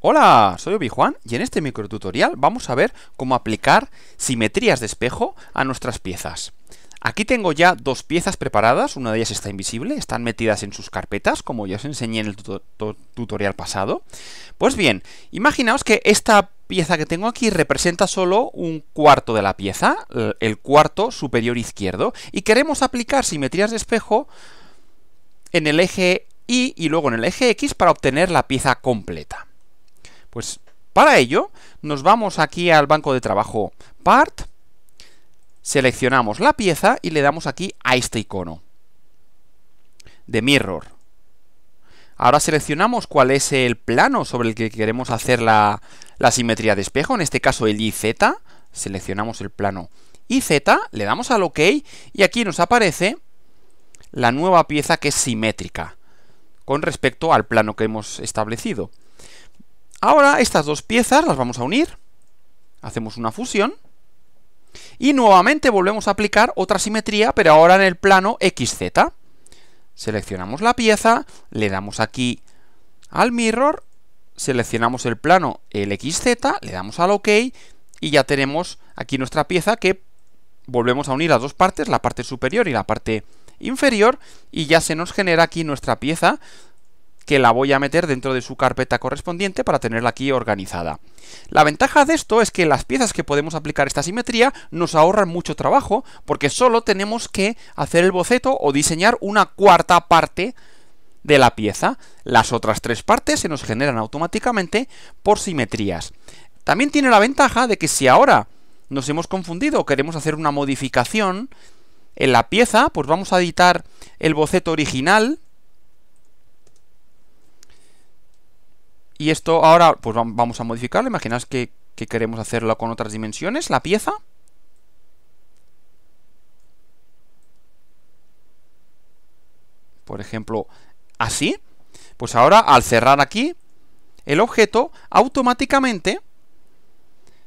Hola, soy Obi-Juan y en este microtutorial vamos a ver cómo aplicar simetrías de espejo a nuestras piezas. Aquí tengo ya dos piezas preparadas, una de ellas está invisible, están metidas en sus carpetas, como ya os enseñé en el tutorial pasado. Pues bien, imaginaos que esta pieza que tengo aquí representa solo un cuarto de la pieza, el cuarto superior izquierdo, y queremos aplicar simetrías de espejo en el eje Y y luego en el eje X para obtener la pieza completa. Pues para ello nos vamos aquí al banco de trabajo Part, seleccionamos la pieza y le damos aquí a este icono de Mirror. Ahora seleccionamos cuál es el plano sobre el que queremos hacer la, simetría de espejo, en este caso el IZ seleccionamos el plano IZ le damos al OK y aquí nos aparece la nueva pieza que es simétrica con respecto al plano que hemos establecido. Ahora estas dos piezas las vamos a unir, hacemos una fusión, y nuevamente volvemos a aplicar otra simetría, pero ahora en el plano XZ. Seleccionamos la pieza, le damos aquí al mirror, seleccionamos el plano xz, le damos al OK, y ya tenemos aquí nuestra pieza que volvemos a unir a dos partes, la parte superior y la parte inferior, y ya se nos genera aquí nuestra pieza que la voy a meter dentro de su carpeta correspondiente para tenerla aquí organizada. La ventaja de esto es que las piezas que podemos aplicar esta simetría nos ahorran mucho trabajo porque solo tenemos que hacer el boceto o diseñar una cuarta parte de la pieza. Las otras tres partes se nos generan automáticamente por simetrías. También tiene la ventaja de que si ahora nos hemos confundido o queremos hacer una modificación en la pieza, pues vamos a editar el boceto original Y esto ahora pues vamos a modificarlo. Imaginaos que queremos hacerlo con otras dimensiones, la pieza. Por ejemplo, así. Pues ahora al cerrar aquí, el objeto automáticamente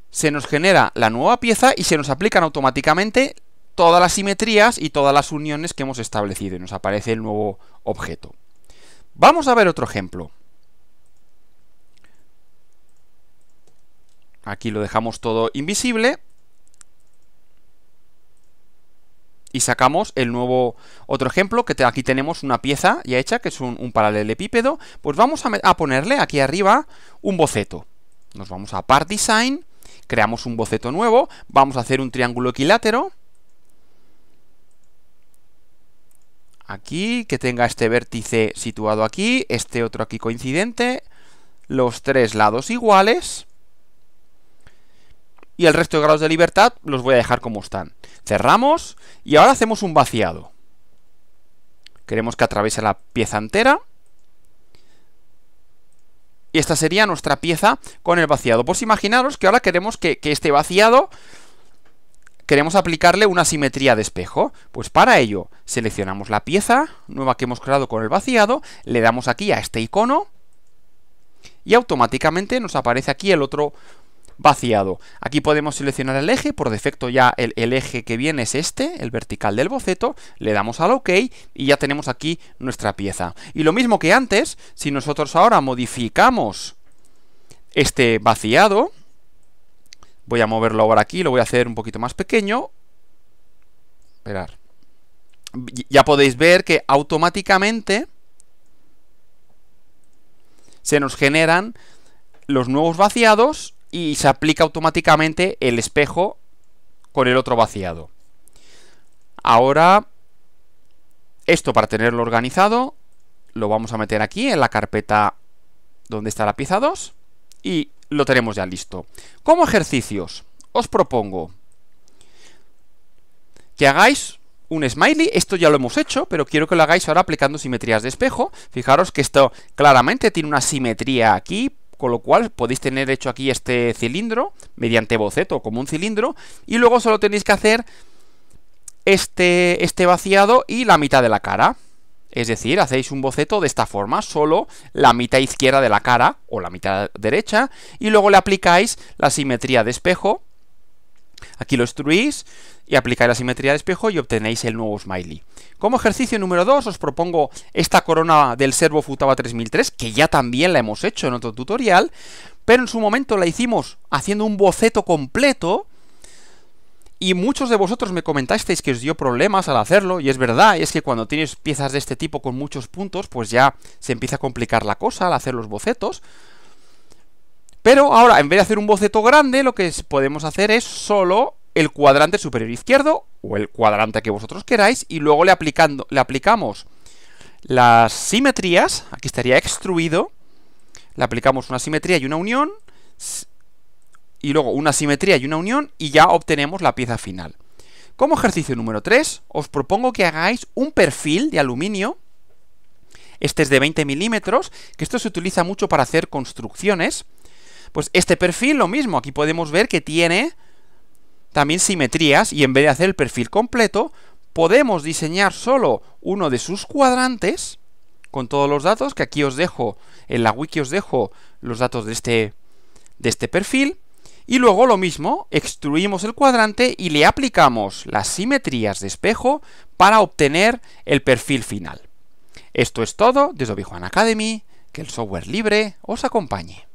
se nos genera la nueva pieza y se nos aplican automáticamente todas las simetrías y todas las uniones que hemos establecido y nos aparece el nuevo objeto. Vamos a ver otro ejemplo. Aquí lo dejamos todo invisible. Y sacamos el nuevo otro ejemplo, que aquí tenemos una pieza ya hecha, que es un, paralelepípedo. Pues vamos a, a ponerle aquí arriba un boceto. Nos vamos a Part Design, creamos un boceto nuevo, vamos a hacer un triángulo equilátero. aquí, que tenga este vértice situado aquí, este otro aquí coincidente, los tres lados iguales y el resto de grados de libertad los voy a dejar como están. Cerramos y ahora hacemos un vaciado. Queremos que atraviese la pieza entera. Y esta sería nuestra pieza con el vaciado. Pues imaginaros que ahora queremos que, que este vaciado queremos aplicarle una simetría de espejo. Pues para ello, seleccionamos la pieza nueva que hemos creado con el vaciado, le damos aquí a este icono y automáticamente nos aparece aquí el otro vaciado. Aquí podemos seleccionar el eje, por defecto ya el, eje que viene es este, el vertical del boceto, le damos al OK y ya tenemos aquí nuestra pieza. Y lo mismo que antes, si nosotros ahora modificamos este vaciado, voy a moverlo ahora aquí, lo voy a hacer un poquito más pequeño, esperar, ya podéis ver que automáticamente se nos generan los nuevos vaciados y se aplica automáticamente el espejo con el otro vaciado. Ahora, esto para tenerlo organizado, lo vamos a meter aquí en la carpeta donde está la pieza 2 y lo tenemos ya listo. Como ejercicios, os propongo que hagáis un smiley, esto ya lo hemos hecho, pero quiero que lo hagáis ahora aplicando simetrías de espejo. Fijaros que esto claramente tiene una simetría aquí, con lo cual podéis tener hecho aquí este cilindro mediante boceto como un cilindro y luego solo tenéis que hacer este, este vaciado y la mitad de la cara. Es decir, hacéis un boceto de esta forma, solo la mitad izquierda de la cara o la mitad derecha y luego le aplicáis la simetría de espejo. Aquí lo instruís y aplicáis la simetría de espejo y obtenéis el nuevo smiley. Como ejercicio número 2 os propongo esta corona del Servo Futaba 3003, que ya también la hemos hecho en otro tutorial, pero en su momento la hicimos haciendo un boceto completo y muchos de vosotros me comentasteis que os dio problemas al hacerlo, y es verdad, es que cuando tienes piezas de este tipo con muchos puntos, pues ya se empieza a complicar la cosa al hacer los bocetos. Pero ahora, en vez de hacer un boceto grande, lo que podemos hacer es solo el cuadrante superior izquierdo o el cuadrante que vosotros queráis y luego le, aplicando, le aplicamos las simetrías, aquí estaría extruido, le aplicamos una simetría y una unión, y luego una simetría y una unión, y ya obtenemos la pieza final. Como ejercicio número 3, os propongo que hagáis un perfil de aluminio, este es de 20 milímetros, que esto se utiliza mucho para hacer construcciones, pues este perfil lo mismo, aquí podemos ver que tiene también simetrías y en vez de hacer el perfil completo, podemos diseñar solo uno de sus cuadrantes con todos los datos que aquí os dejo, en la wiki os dejo los datos de este, de este perfil y luego lo mismo, extruimos el cuadrante y le aplicamos las simetrías de espejo para obtener el perfil final. Esto es todo desde Obi Academy, que el software libre os acompañe.